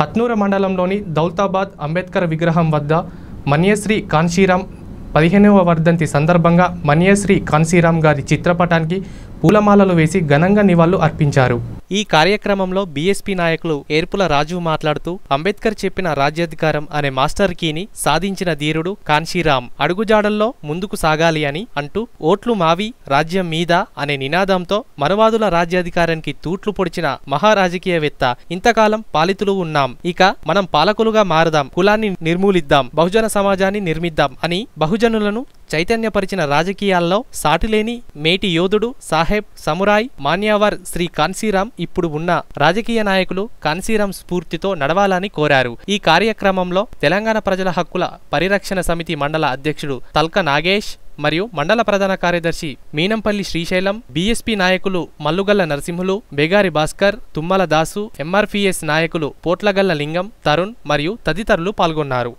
హత్నూర మండలంలోని దౌల్తాబాద్ అంబేద్కర్ విగ్రహం వద్ద మన్యశ్రీ కాన్శీరామ్ పదిహేనవ వర్ధంతి సందర్భంగా మన్యశ్రీ కాన్శీరామ్ గారి చిత్రపటానికి పూలమాలలు వేసి ఘనంగా నివాళులు అర్పించారు ఈ కార్యక్రమంలో బీఎస్పీ నాయకులు ఏర్పుల రాజు మాట్లాడుతూ అంబేద్కర్ చెప్పిన రాజ్యాధికారం అనే మాస్టర్ కీని సాధించిన ధీరుడు కాన్షీరామ్ అడుగుజాడల్లో ముందుకు సాగాలి అని అంటూ ఓట్లు మావి రాజ్యం మీద అనే నినాదంతో మరవాదుల రాజ్యాధికారానికి తూట్లు పొడిచిన మహారాజకీయవేత్త ఇంతకాలం పాలితులు ఉన్నాం ఇక మనం పాలకులుగా మారదాం కులాన్ని నిర్మూలిద్దాం బహుజన సమాజాన్ని నిర్మిద్దాం అని బహుజనులను చైతన్యపరిచిన రాజకీయాల్లో సాటిలేని మేటి యోధుడు సాహెబ్ సమురాయ్ మాన్యావర్ శ్రీ కాన్సీరాం ఇప్పుడు ఉన్న రాజకీయ నాయకులు కాన్సీరాం స్ఫూర్తితో నడవాలని కోరారు ఈ కార్యక్రమంలో తెలంగాణ ప్రజల హక్కుల పరిరక్షణ సమితి మండల అధ్యక్షుడు తల్క నాగేష్ మరియు మండల ప్రధాన కార్యదర్శి మీనంపల్లి శ్రీశైలం బీఎస్పీ నాయకులు మల్లుగల్ల నరసింహులు బెగారి భాస్కర్ తుమ్మల దాసు ఎంఆర్పీఎస్ నాయకులు పోట్లగల్ల లింగం తరుణ్ మరియు తదితరులు పాల్గొన్నారు